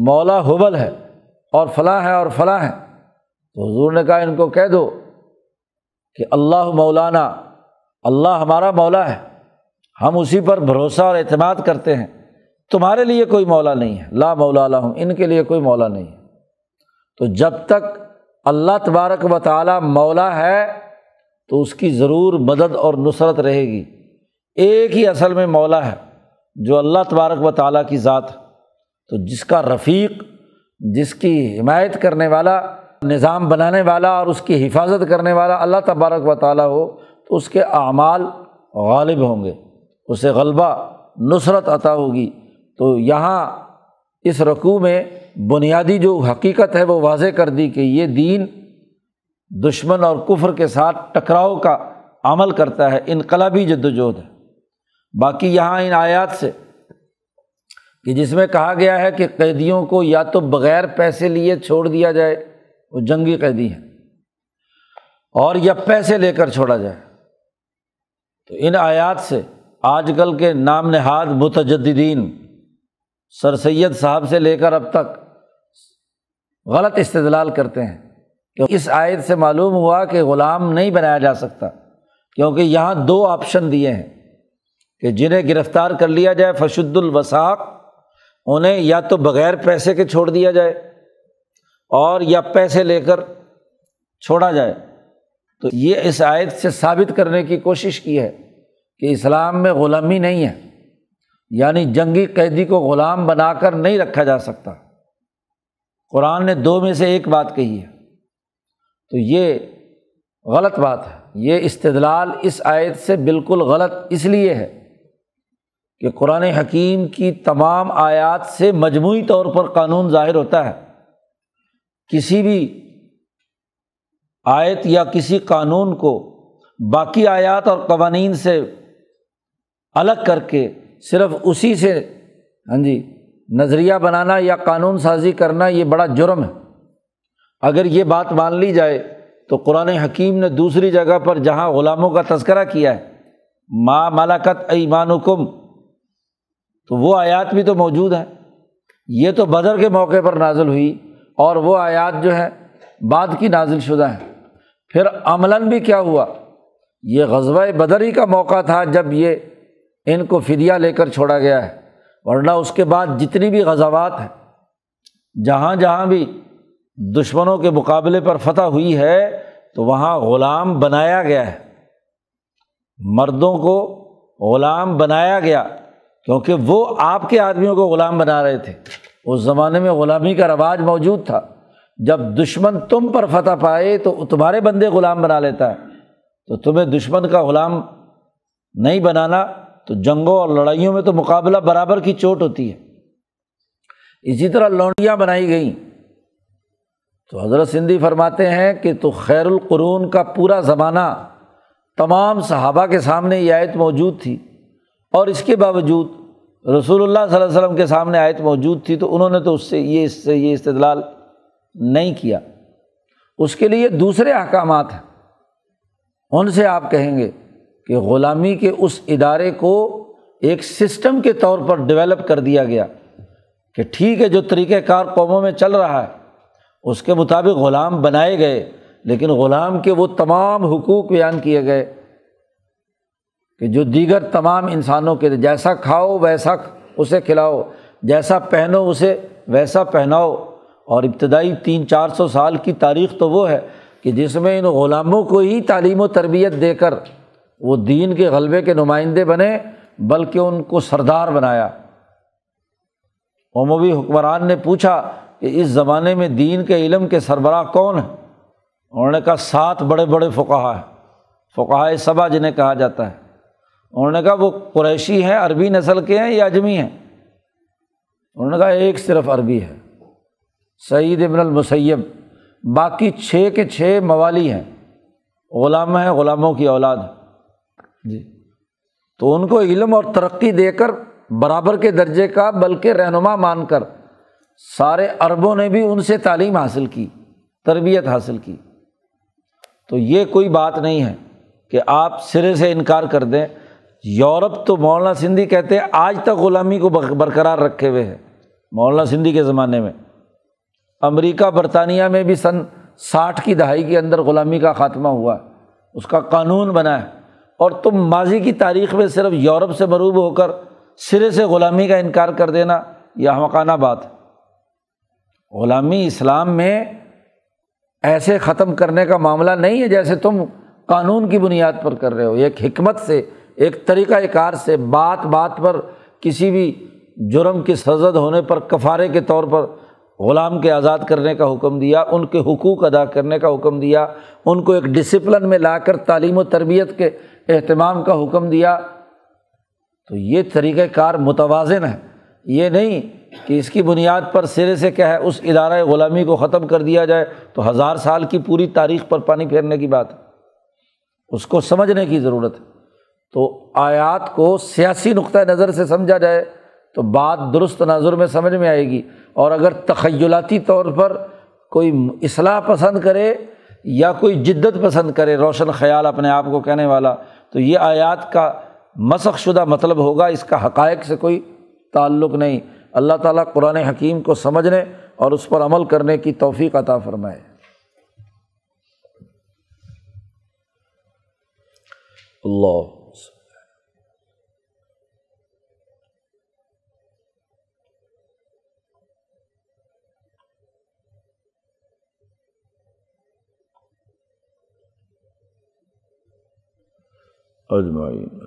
[SPEAKER 1] मौला हुबल है और फला है और फला है तो हजूर ने कहा इनको कह दो कि अल्लाह मौलाना अल्लाह हमारा मौला है हम उसी पर भरोसा और अतमाद करते हैं तुम्हारे लिए कोई मौला नहीं है ला मौला ला हूँ इनके लिए कोई मौला नहीं है तो जब तक अल्लाह तबारक व ताली मौला है तो उसकी ज़रूर मदद और नुसरत रहेगी एक ही असल में मौला है जो अल्लाह तबारक व ताली की ज़ात तो जिसका रफ़ीक जिसकी हिमायत करने वाला निज़ाम बनाने वाला और उसकी हिफाजत करने वाला अल्लाह तबारक व ताली हो तो उसके अमाल गालिब होंगे उसे गलबा नुसरत अता होगी तो यहाँ इस रकू में बुनियादी जो हकीकत है वो वाज कर दी कि ये दीन दुश्मन और कुफ्र के साथ टकराव का अमल करता है इनकलाबी जद्दोजहद है बाकी यहाँ इन आयात से कि जिसमें कहा गया है कि कैदियों को या तो बग़ैर पैसे लिए छोड़ दिया जाए वो जंगी कैदी हैं और या पैसे लेकर छोड़ा जाए तो इन आयात से आज कल के नाम नहाद मुतजद्दीन सर सैद साहब से लेकर अब तक गलत इस्तेदलाल करते हैं क्योंकि तो इस आयत से मालूम हुआ कि ग़ुलाम नहीं बनाया जा सकता क्योंकि यहाँ दो ऑप्शन दिए हैं कि जिन्हें गिरफ़्तार कर लिया जाए फशुद्दुल वसाक़ उन्हें या तो बगैर पैसे के छोड़ दिया जाए और या पैसे लेकर छोड़ा जाए तो ये इस आयत से साबित करने की कोशिश की है कि इस्लाम में ग़ुलामी नहीं है यानी जंगी कैदी को ग़ुलाम बनाकर नहीं रखा जा सकता कुरान ने दो में से एक बात कही है तो ये गलत बात है ये इस्तदलाल इस आयत से बिल्कुल गलत इसलिए है कि कुरान हकीम की तमाम आयात से मजमू तौर पर कानून ज़ाहिर होता है किसी भी आयत या किसी कानून को बाकी आयात और कवानीन से अलग करके सिर्फ उसी से हाँ जी नज़रिया बनाना या कानून साजी करना ये बड़ा जुर्म है अगर ये बात मान ली जाए तो कुरान हकीम ने दूसरी जगह पर जहाँ ग़ुलामों का तस्करा किया है माँ मलाकत ईमानुकुम तो वो आयात भी तो मौजूद है ये तो बदर के मौके पर नाजिल हुई और वो आयात जो है बाद की नाजिल शुदा है फिर अमलन भी क्या हुआ ये गजब बदर ही का मौका था जब ये इनको फिदिया लेकर छोड़ा गया है वरना उसके बाद जितनी भी गजावात हैं जहाँ जहाँ भी दुश्मनों के मुकाबले पर फतह हुई है तो वहाँ ग़ुलाम बनाया गया है मर्दों को ग़ुलाम बनाया गया क्योंकि वो आपके आदमियों को ग़ुलाम बना रहे थे उस ज़माने में ग़ुलामी का रवाज मौजूद था जब दुश्मन तुम पर फतह पाए तो तुम्हारे बंदे ग़ुलाम बना लेता है तो तुम्हें दुश्मन का ग़ुलाम नहीं बनाना तो जंगों और लड़ाइयों में तो मुकाबला बराबर की चोट होती है इसी तरह लौंडियाँ बनाई गई तो हज़रत सिंधी फरमाते हैं कि तो खैरक़रून का पूरा ज़माना तमाम सहाबा के सामने ये आयत मौजूद थी और इसके बावजूद रसूलुल्लाह सल्लल्लाहु अलैहि वसल्लम के सामने आयत मौजूद थी तो उन्होंने तो उससे ये इससे ये इस्तलाल नहीं किया उसके लिए दूसरे अहकाम हैं उनसे आप कहेंगे कि ग़ुलामी के उस इदारे को एक सिस्टम के तौर पर डेवलप कर दिया गया कि ठीक है जो तरीक़ाकार कौमों में चल रहा है उसके मुताबिक ग़ुलाम बनाए गए लेकिन ग़ुलाम के वो तमाम हकूक़ बयान किए गए कि जो दीगर तमाम इंसानों के जैसा खाओ वैसा उसे खिलाओ जैसा पहनो उसे वैसा पहनाओ और इब्तदाई तीन चार सौ साल की तारीख़ तो वो है कि जिसमें इन ग़ुलामों को ही तालीम व तरबियत देकर वो दीन के गलबे के नुमाइंदे बने बल्कि उनको सरदार बनाया उमवी हुक्मरान ने पूछा कि इस ज़माने में दीन के इलम के सरबरा कौन है उन्होंने कहा सात बड़े बड़े फ़ुकाहा है फ़ुकाहा सबा जिन्हें कहा जाता है उन्होंने कहा वो कुरैशी हैं अरबी नस्ल के हैं या अजमी हैं उन्होंने कहा एक सिर्फ अरबी है सईद इबन मुसैब बाकी छः के छः मवाली हैं ग़ुलाम हैं ग़ुलामों की औलाद जी तो उनको इल्म और तरक्की देकर बराबर के दर्जे का बल्कि रहनुमा मानकर सारे अरबों ने भी उनसे तालीम हासिल की तरबियत हासिल की तो ये कोई बात नहीं है कि आप सिरे से इनकार कर दें यूरोप तो मौलाना सिंधी कहते हैं आज तक ग़ुलामी को बरकरार रखे हुए हैं मौलाना सिंधी के ज़माने में अमरीका बरतानिया में भी सन साठ की दहाई के अंदर ग़ुलामी का ख़ात्मा हुआ है उसका कानून बना है और तुम माजी की तारीख़ में सिर्फ यूरोप से मरूब होकर सिरे से ग़ुलामी का इनकार कर देना यह हमकाना बात है ग़ुलामी इस्लाम में ऐसे ख़त्म करने का मामला नहीं है जैसे तुम कानून की बुनियाद पर कर रहे हो एक हमत से एक तरीक़ाकार से बात बात पर किसी भी जुर्म की सजद होने पर कफ़ारे के तौर पर ग़ुलाम के आज़ाद करने का हुक्म दिया उनके हकूक़ अदा करने का हुक्म दिया उनको एक डिसिप्लिन में लाकर तालीम तरबियत के अहतमाम का हुक्म दिया तो ये तरीक़ाकार मुतवाजन है ये नहीं कि इसकी बुनियाद पर सिरे से क्या है उस इदारा ग़ुलामी को ख़त्म कर दिया जाए तो हज़ार साल की पूरी तारीख़ पर पानी फेरने की बात है उसको समझने की ज़रूरत है तो आयात को सियासी नुक़ नज़र से समझा जाए तो बात दुरुस्त नज़र में समझ में आएगी और अगर तखयलाती तौर पर कोई असलाह पसंद करे या कोई जिद्दत पसंद करे रोशन ख्याल अपने आप को कहने वाला तो ये आयात का मसख शुदा मतलब होगा इसका हक़ से कोई ताल्लुक़ नहीं अल्लाह ताली कुरान हकीम को समझने और उस पर अमल करने की तोफ़ी अता फ़रमाए अल्लाह अजमाइन